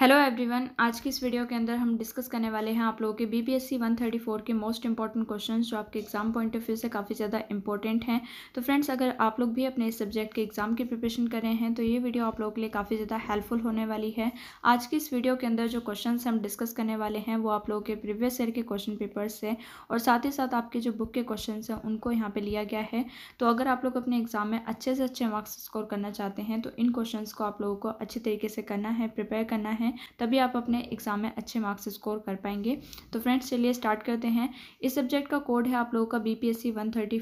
hello everyone आज की इस वीडियो के अंदर हम डिस्कस करने वाले हैं आप लोगों के बीपीएससी 134 के मोस्ट इंपॉर्टेंट क्वेश्चंस जो आपके एग्जाम पॉइंट ऑफ व्यू से काफ़ी ज़्यादा इंपॉर्टेंट हैं तो फ्रेंड्स अगर आप लोग भी अपने इस सब्जेक्ट के एग्जाम की प्रिपरेशन कर रहे हैं तो ये वीडियो आप लोगों के लिए काफ़ी ज़्यादा हेल्पफुल होने वाली है आज की इस वीडियो के अंदर जो क्वेश्चन हम डिस्कस करने वाले हैं वो आप लोगों के प्रीवियस ईयर के क्वेश्चन पेपर से और साथ ही साथ आपके जो बुक के क्वेश्चन हैं उनको यहाँ पर लिया गया है तो अगर आप लोग अपने एग्जाम में अच्छे से अच्छे मार्क्स स्कोर करना चाहते हैं तो इन क्वेश्चन को आप लोगों को अच्छे तरीके से करना है प्रिपेयर करना है हैं तभी आप अपने एग्ज़ाम में अच्छे मार्क्स स्कोर कर पाएंगे तो फ्रेंड्स चलिए स्टार्ट करते हैं इस सब्जेक्ट का कोड है आप लोगों का बी पी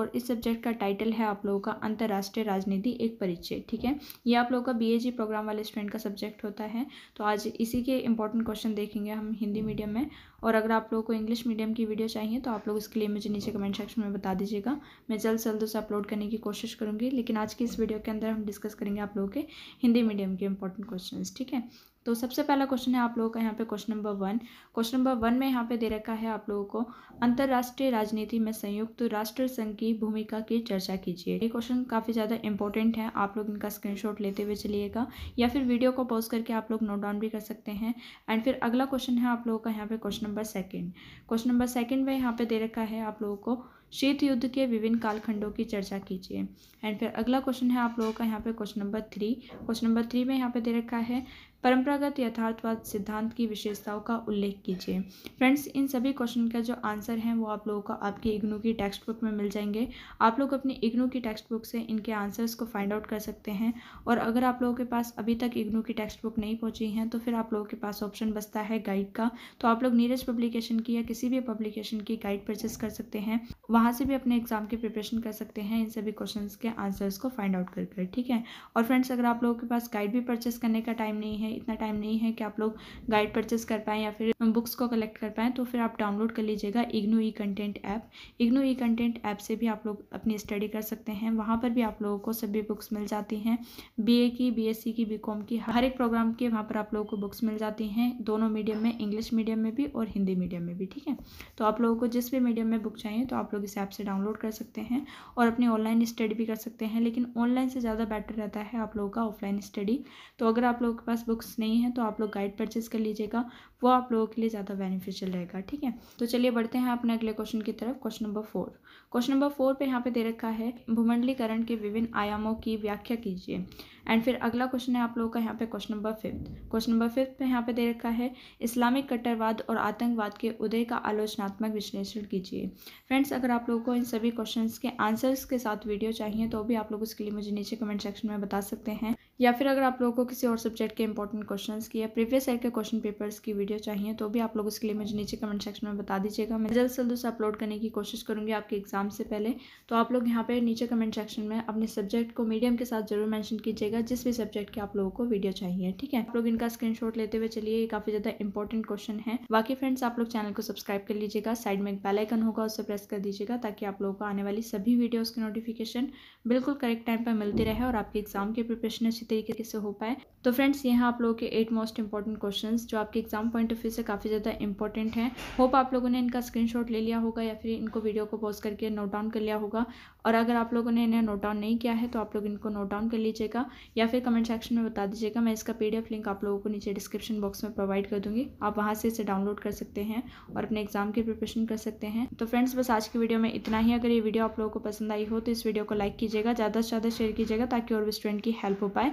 और इस सब्जेक्ट का टाइटल है आप लोगों का अंतर्राष्ट्रीय राजनीति एक परिचय ठीक है ये आप लोगों का बी प्रोग्राम वाले स्टूडेंट का सब्जेक्ट होता है तो आज इसी के इंपॉर्टेंट क्वेश्चन देखेंगे हम हिंदी मीडियम में और अगर आप लोगों को इंग्लिश मीडियम की वीडियो चाहिए तो आप लोग इसके लिए मुझे नीचे कमेंट सेक्शन में बता दीजिएगा मैं जल्द से जल्द उसे अपलोड करने की कोशिश करूँगी लेकिन आज की इस वीडियो के अंदर हम डिस्कस करेंगे आप लोगों के हिंदी मीडियम के इंपॉर्टेंट क्वेश्चन ठीक है तो सबसे पहला क्वेश्चन है आप लोगों का यहाँ पे question number one question number one में यहाँ पे दे रखा है आप लोगों को अंतर्राष्ट्रीय राजनीति में संयुक्त राष्ट्र संघ की भूमिका की चर्चा कीजिए ये क्वेश्चन काफ़ी ज़्यादा इंपॉर्टेंट है आप लोग इनका स्क्रीनशॉट लेते हुए चलिएगा या फिर वीडियो को पॉज करके आप लोग नोट डाउन भी कर सकते हैं एंड फिर अगला क्वेश्चन है आप लोगों का यहाँ पे question number number second question number second में यहाँ पे दे रखा है आप लोगों को शीत युद्ध के विभिन्न कालखंडों की चर्चा कीजिए एंड फिर अगला क्वेश्चन है आप लोगों का यहाँ पे question number three question number three में यहाँ पे दे रखा है परंपरागत यथार्थवाद सिद्धांत की विशेषताओं का उल्लेख कीजिए फ्रेंड्स इन सभी क्वेश्चन का जो आंसर है वो आप लोगों को आपकी इग्नू की टेक्स्ट बुक में मिल जाएंगे आप लोग अपनी इग्नू की टेक्स्ट बुक से इनके आंसर्स को फाइंड आउट कर सकते हैं और अगर आप लोगों के पास अभी तक इग्नू की टेक्स्ट बुक नहीं पहुँची है तो फिर आप लोगों के पास ऑप्शन बसता है गाइड का तो आप लोग नीरज पब्लिकेशन की या किसी भी पब्लिकेशन की गाइड परचेस कर सकते हैं वहाँ से भी अपने एग्जाम की प्रिपरेशन कर सकते हैं इन सभी क्वेश्चन के आंसर्स को फाइंड आउट करके ठीक है और फ्रेंड्स अगर आप लोगों के पास गाइड भी परचेस करने का टाइम नहीं है इतना टाइम नहीं है कि आप लोग गाइड परचेस कर पाएँ या फिर बुक्स को कलेक्ट कर पाएँ तो फिर आप डाउनलोड कर लीजिएगा IGNOU e content app IGNOU e content app से भी आप लोग अपनी स्टडी कर सकते हैं वहाँ पर भी आप लोगों को सभी बुक्स मिल जाती हैं बी की बी की बी की हर एक प्रोग्राम की वहाँ पर आप लोगों को बुक्स मिल जाती हैं दोनों मीडियम में इंग्लिश मीडियम में भी और हिंदी मीडियम में भी ठीक है तो आप लोगों को जिस भी मीडियम में बुक चाहिए तो आप लोग इस ऐप से डाउनलोड कर सकते हैं और अपनी ऑनलाइन स्टडी भी कर सकते हैं लेकिन ऑनलाइन से ज़्यादा बेटर रहता है आप लोगों का ऑफलाइन स्टडी तो अगर आप लोगों के पास बुक्स बुक्स नहीं है तो आप लोग गाइड परचेज कर लीजिएगा वो आप लोगों के लिए ज़्यादा बेनिफिशियल रहेगा ठीक है तो चलिए बढ़ते हैं अपने अगले क्वेश्चन की तरफ question number four question number four पे यहाँ पे दे रखा है भूमंडलीकरण के विभिन्न आयामों की व्याख्या कीजिए एंड फिर अगला क्वेश्चन है आप लोगों का यहाँ पे question number fifth question number fifth पे यहाँ पे दे रखा है इस्लामिक कट्टरवाद और आतंकवाद के उदय का आलोचनात्मक विश्लेषण कीजिए फ्रेंड्स अगर आप लोगों को इन सभी क्वेश्चंस के आंसर्स के साथ वीडियो चाहिए तो भी आप लोग उसके लिए मुझे नीचे कमेंट सेक्शन में बता सकते हैं या फिर अगर आप लोगों को किसी और सब्जेक्ट के इंपॉर्टेंट क्वेश्चन की या प्रीवियस ईयर के क्वेश्चन पेपर्स की वीडियो चाहिए तो भी आप लोग उसके लिए मुझे नीचे कमेंट सेक्शन में बता दीजिएगा मैं जल्द से जल्द उसे अपलोड करने की कोशिश करूँगी आपके एग्जाम से पहले तो आप लोग यहाँ पर नीचे कमेंट सेक्शन में अपने सब्जेक्ट को मीडियम के साथ जरूर मैंशन कीजिएगा जिस भी सब्जेक्ट की आप लोगों को वीडियो चाहिए ठीक है आप लोग इनका स्क्रीन लेते हुए चलिए ये काफ़ी ज़्यादा इंपॉर्टेंट क्वेश्चन है बाकी फ्रेंड्स आप लोग चैनल को सब्सक्राइब कर लीजिएगा साइड में एक बेलाइकन होगा उसे प्रेस कर दीजिएगा ताकि आप लोगों को आने वाली सभी वीडियोज़ की नोटिफिकेशन बिल्कुल करेक्ट टाइम पर मिलती रहे और आपके एग्जाम की प्रिपरेशन अच्छी अच्छी तरीके से हो पाए तो फ्रेंड्स हैं आप लोगों के एट मोस्ट इंपॉर्टेंट क्वेश्चंस जो आपके एग्जाम पॉइंट ऑफ व्यू से काफ़ी ज़्यादा इंपॉर्टेंट हैं होप आप लोगों ने इनका स्क्रीनशॉट ले लिया होगा या फिर इनको वीडियो को पॉज करके नोट डाउन कर लिया होगा और अगर आप लोगों ने इन्हें नोट डाउन नहीं किया है तो आप लोग इनको नोट डाउन कर लीजिएगा या फिर कमेंट सेक्शन में बता दीजिएगा मैं इसका पी लिंक आप लोगों को नीचे डिस्क्रिप्शन बॉक्स में प्रोवाइड कर दूँगी आप वहाँ से इसे डाउनलोड कर सकते हैं और अपने एग्जाम की प्रिपरेशन कर सकते हैं तो फ्रेंड्स बस आज की वीडियो में इतना ही अगर ये वीडियो आप लोगों को पसंद आई हो तो इस वीडियो को लाइक कीजिएगा ज़्यादा से ज़्यादा शेयर कीजिएगा ताकि और भी स्टूडेंट की हेल्प हो पाए